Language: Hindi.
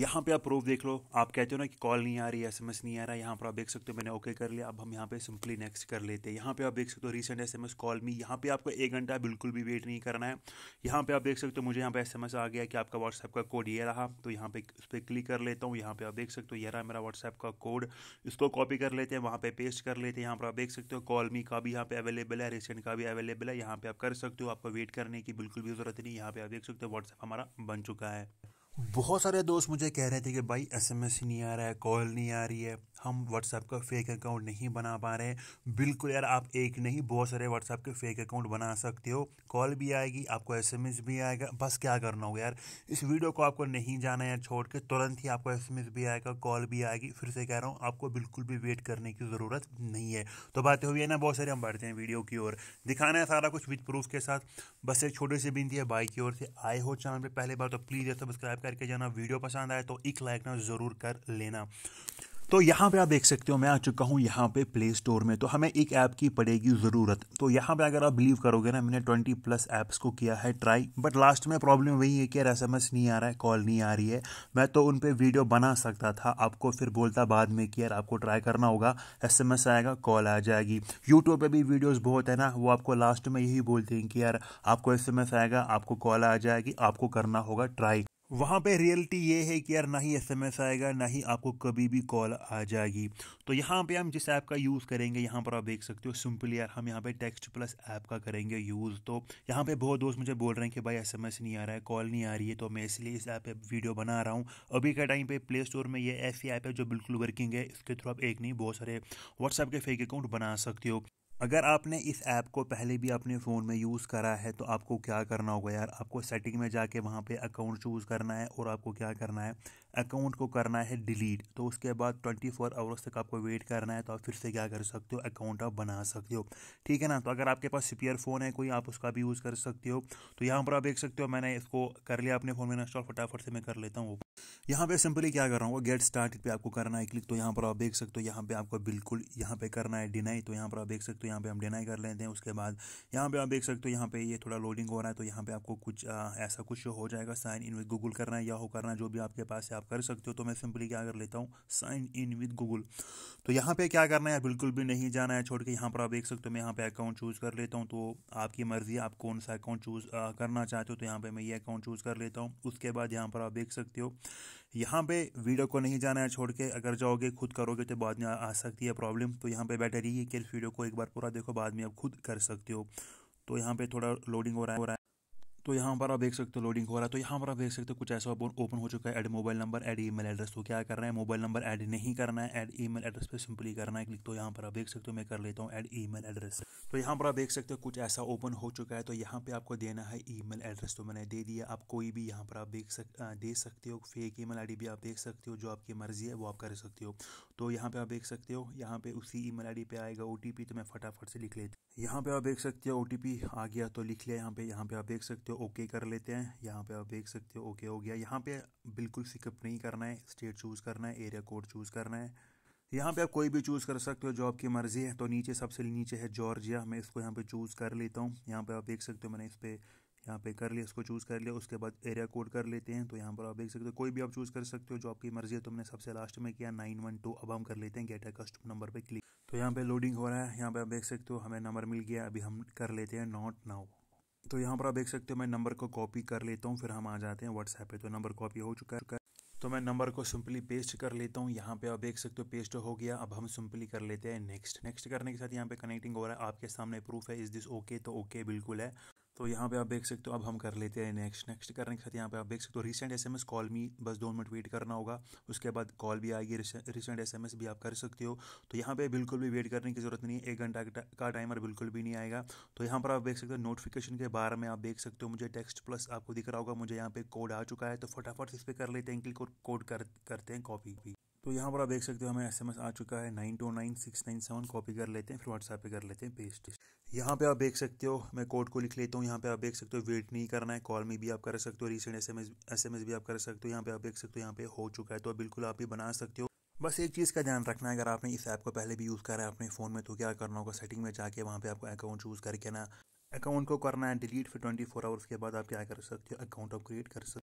यहाँ पे आप प्रूफ देख लो आप कहते हो ना कि कॉल नहीं आ रही एस एम एस नहीं आ रहा यहाँ पर आप देख सकते हो मैंने ओके कर लिया अब हम यहाँ पे सिंपली नेक्स्ट कर लेते हैं यहाँ पे आप देख सकते हो recent S M S call me यहाँ पे आपको एक घंटा बिल्कुल भी वेट नहीं करना है यहाँ पे आप देख सकते हो मुझे यहाँ पे एस एम एस आ गया कि आपका व्हाट्सएप का कोड ये रहा तो यहाँ पे उस पर क्लिक कर लेता हूँ यहाँ पे आप देख सकते हो ये रहा मेरा व्हाट्सएप का कोड इसको कॉपी कर लेते हैं वहाँ पे पेस्ट कर लेते हैं यहाँ पर आप देख सकते हो कॉल मी का भी यहाँ पे अवेलेबल है रिसेंट का भी अवेलेबल है यहाँ पे आप कर सकते हो आपको वेट करने की बिल्कुल भी जरूरत नहीं यहाँ पे आप देख सकते हो व्हाट्सएप हमारा बन चुका है बहुत सारे दोस्त मुझे कह रहे थे कि भाई एसएमएस ही नहीं आ रहा है कॉल नहीं आ रही है हम व्हाट्सएप का फेक अकाउंट नहीं बना पा रहे हैं बिल्कुल यार आप एक नहीं बहुत सारे व्हाट्सएप के फेक अकाउंट बना सकते हो कॉल भी आएगी आपको एसएमएस भी आएगा बस क्या करना होगा यार इस वीडियो को आपको नहीं जाना है छोड़ के तुरंत ही आपको एस भी आएगा कॉल भी आएगी फिर से कह रहा हूँ आपको बिल्कुल भी वेट करने की ज़रूरत नहीं है तो बातें हुई है ना बहुत सारे हम बढ़ते हैं वीडियो की ओर दिखाना है सारा कुछ विथ प्रूफ के साथ बस एक छोटी सी बिंदी है बाई की ओर से आए हो चैनल पर पहले बार तो प्लीज़ सब्सक्राइब कर करके जाना वीडियो पसंद आए तो एक लाइक ना ज़रूर कर लेना तो यहाँ पे आप देख सकते हो मैं आ चुका हूँ यहाँ पे प्ले स्टोर में तो हमें एक ऐप की पड़ेगी ज़रूरत तो यहाँ पे अगर आप बिलीव करोगे ना मैंने 20 प्लस ऐप्स को किया है ट्राई बट लास्ट में प्रॉब्लम वही है कि यार एस नहीं आ रहा है कॉल नहीं आ रही है मैं तो उन पर वीडियो बना सकता था आपको फिर बोलता बाद में कि यार आपको ट्राई करना होगा एस आएगा कॉल आ जाएगी यूट्यूब पर भी वीडियोज़ बहुत है ना वो आपको लास्ट में यही बोलते हैं कि यार आपको एस आएगा आपको कॉल आ जाएगी आपको करना होगा ट्राई वहाँ पे रियलिटी ये है कि यार ना ही एसएमएस आएगा ना ही आपको कभी भी कॉल आ जाएगी तो यहाँ पे हम जिस ऐप का यूज़ करेंगे यहाँ पर आप देख सकते हो सिंपली यार हम यहाँ पे टेक्स्ट प्लस ऐप का करेंगे यूज़ तो यहाँ पे बहुत दोस्त मुझे बोल रहे हैं कि भाई एसएमएस नहीं आ रहा है कॉल नहीं आ रही है तो मैं इसलिए इस ऐप पर वीडियो बना रहा हूँ अभी के टाइम पर प्ले स्टोर में ये ऐसी ऐप है जो बिल्कुल वर्किंग है इसके थ्रू आप एक नहीं बहुत सारे व्हाट्सएप के फेक अकाउंट बना सकते हो अगर आपने इस ऐप को पहले भी अपने फ़ोन में यूज़ करा है तो आपको क्या करना होगा यार आपको सेटिंग में जाके वहाँ पे अकाउंट चूज़ करना है और आपको क्या करना है अकाउंट को करना है डिलीट तो उसके बाद 24 फोर आवर्स तक आपको वेट करना है तो आप फिर से क्या कर सकते हो अकाउंट आप बना सकते हो ठीक है ना तो अगर आपके पास स्पीयर फ़ोन है कोई आप उसका भी यूज़ कर सकते हो तो यहाँ पर आप देख सकते हो मैंने इसको कर लिया अपने फ़ोन में इंस्टॉल फटाफट से मैं कर लेता हूँ यहाँ पे सिंपली क्या कर रहा हूँ गेट स्टार्ट पे आपको करना है क्लिक तो यहाँ पर आप देख सकते हो यहाँ पे आपको बिल्कुल यहाँ पे करना है डिनाई तो यहाँ पर आप देख सकते हो यहाँ पे हम डिनाई कर लेते हैं उसके बाद यहाँ पे आप देख सकते हो यहाँ पे ये थोड़ा लोडिंग हो रहा है तो यहाँ पे आपको कुछ आ, ऐसा कुछ हो जाएगा साइन इन विद गूगल करना है या हो करना जो भी आपके पास है आप कर सकते हो तो मैं सिंपली क्या कर लेता हूँ साइन इन विद गूगल तो यहाँ पे क्या करना है बिल्कुल भी नहीं जाना है छोड़ के यहाँ पर आप देख सकते हो मैं यहाँ पे अकाउंट चूज़ कर लेता हूँ तो आपकी मर्ज़ी आप कौन सा अकाउंट चूज़ करना चाहते हो तो यहाँ पर मैं ये अकाउंट चूज़ कर लेता हूँ उसके बाद यहाँ पर आप देख सकते हो यहाँ पे वीडियो को नहीं जाना है छोड़ के अगर जाओगे खुद करोगे तो बाद में आ सकती है प्रॉब्लम तो यहाँ पे बेटर ही है कि इस वीडियो को एक बार पूरा देखो बाद में आप खुद कर सकते हो तो यहाँ पे थोड़ा लोडिंग हो रहा है तो यहाँ पर आप देख सकते हो लोडिंग हो रहा है तो यहाँ पर आप देख सकते हो कुछ ऐसा ओपन हो चुका है add mobile number add email address तो क्या करना है मोबाइल नंबर ऐड नहीं करना है एड ईमेल एड्रेस पे सिंपली करना है क्लिक तो यहाँ पर आप देख सकते हो मैं कर लेता हूँ एड ईमेल एड्रेस तो यहाँ पर आप देख सकते हो कुछ ऐसा ओपन हो चुका है तो यहाँ पर आपको देना है ई एड्रेस तो मैंने दे दिया आप कोई भी यहाँ पर आप देख सक दे सकते हो फेक ई मेल भी आप देख सकते हो जो आपकी मर्जी है वो आप कर सकते हो तो यहाँ पर आप देख सकते हो यहाँ पर उसी ई मेल पे आएगा ओ तो मैं फटाफट से लिख लेती यहाँ पर आप देख सकते हो ओ आ गया तो लिख लिया यहाँ पे यहाँ पे आप देख सकते हो सकते हो ओके कर लेते हैं यहाँ पे आप देख सकते हो ओके हो गया यहाँ पे बिल्कुल सिकअप नहीं करना है स्टेट चूज़ करना है एरिया कोड चूज़ करना है यहाँ पे आप कोई भी चूज़ कर सकते हो जो आपकी मर्ज़ी है तो नीचे सबसे नीचे है जॉर्जिया मैं इसको यहाँ पे चूज़ कर लेता हूँ यहाँ पे आप देख सकते हो मैंने इस पर यहाँ पे कर लिया इसको चूज़ कर लिया उसके बाद एरिया कोड कर लेते हैं तो यहाँ पर आप देख सकते हो कोई भी आप चूज़ कर सकते हो जो आपकी मर्ज़ी है तो मैंने सबसे लास्ट में किया नाइन वन टू अब हम कर लेते हैं गेट है कस्टम नंबर पे क्लिक तो यहाँ पे लोडिंग हो रहा है यहाँ पे आप देख सकते हो हमें नंबर मिल गया अभी हम कर लेते हैं नॉट नाउ तो यहाँ पर आप देख सकते हो मैं नंबर को कॉपी कर लेता हूँ फिर हम आ जाते हैं व्हाट्सएप पे तो नंबर कॉपी हो चुका है तो मैं नंबर को सिंपली पेस्ट कर लेता हूँ यहाँ पे आप देख सकते हो पेस्ट हो गया अब हम सिंपली कर लेते हैं नेक्स्ट नेक्स्ट करने के साथ यहाँ पे कनेक्टिंग हो रहा है आपके सामने प्रूफ है इज़ दिस ओके तो ओके बिल्कुल है तो यहाँ पे आप देख सकते हो अब हम कर लेते हैं नेक्स्ट नेक्स्ट करने के साथ यहाँ पे आप देख सकते हो रिसेंट एसएमएस कॉल मी बस दो मिनट वेट करना होगा उसके बाद कॉल भी आएगी रिसेंट एसएमएस भी आप कर सकते हो तो यहाँ पे बिल्कुल भी वेट करने की ज़रूरत नहीं है एक घंटा का टाइमर बिल्कुल भी नहीं आएगा तो यहाँ पर आप देख सकते हो नोटिफिकेशन के बारे में आप देख सकते हो मुझे टेक्स्ट प्लस आपको दिख रहा होगा मुझे यहाँ पे कोड आ चुका है तो फटाफट इस पर कर लेते हैं क्लिक और कोड कर करते हैं कॉपी भी तो यहाँ पर आप देख सकते हो हमें एसएमएस आ चुका है nine two nine six nine seven copy कर लेते हैं फिर व्हाट्सएप पे कर लेते हैं पेस्ट यहाँ पे आप देख सकते हो मैं कोड को लिख लेता हूँ यहाँ पे आप देख सकते हो वेट नहीं करना है कॉल में भी आप कर सकते हो रिसेंट एस एम भी आप कर सकते हो यहाँ पे आप देख सकते हो यहाँ पे हो चुका है तो बिल्कुल आप भी बना सकते हो बस एक चीज़ का ध्यान रखना है अगर आपने इस ऐप को पहले भी यूज़ करा है अपने फ़ोन में तो क्या करना होगा सेटिंग में जाके वहाँ पे आपको अकाउंट चूज़ करके ना अकाउंट को करना है डिलीट फिर 24 आवर्स के बाद आप क्या कर सकते हो अकाउंट अपग्रेड कर सकते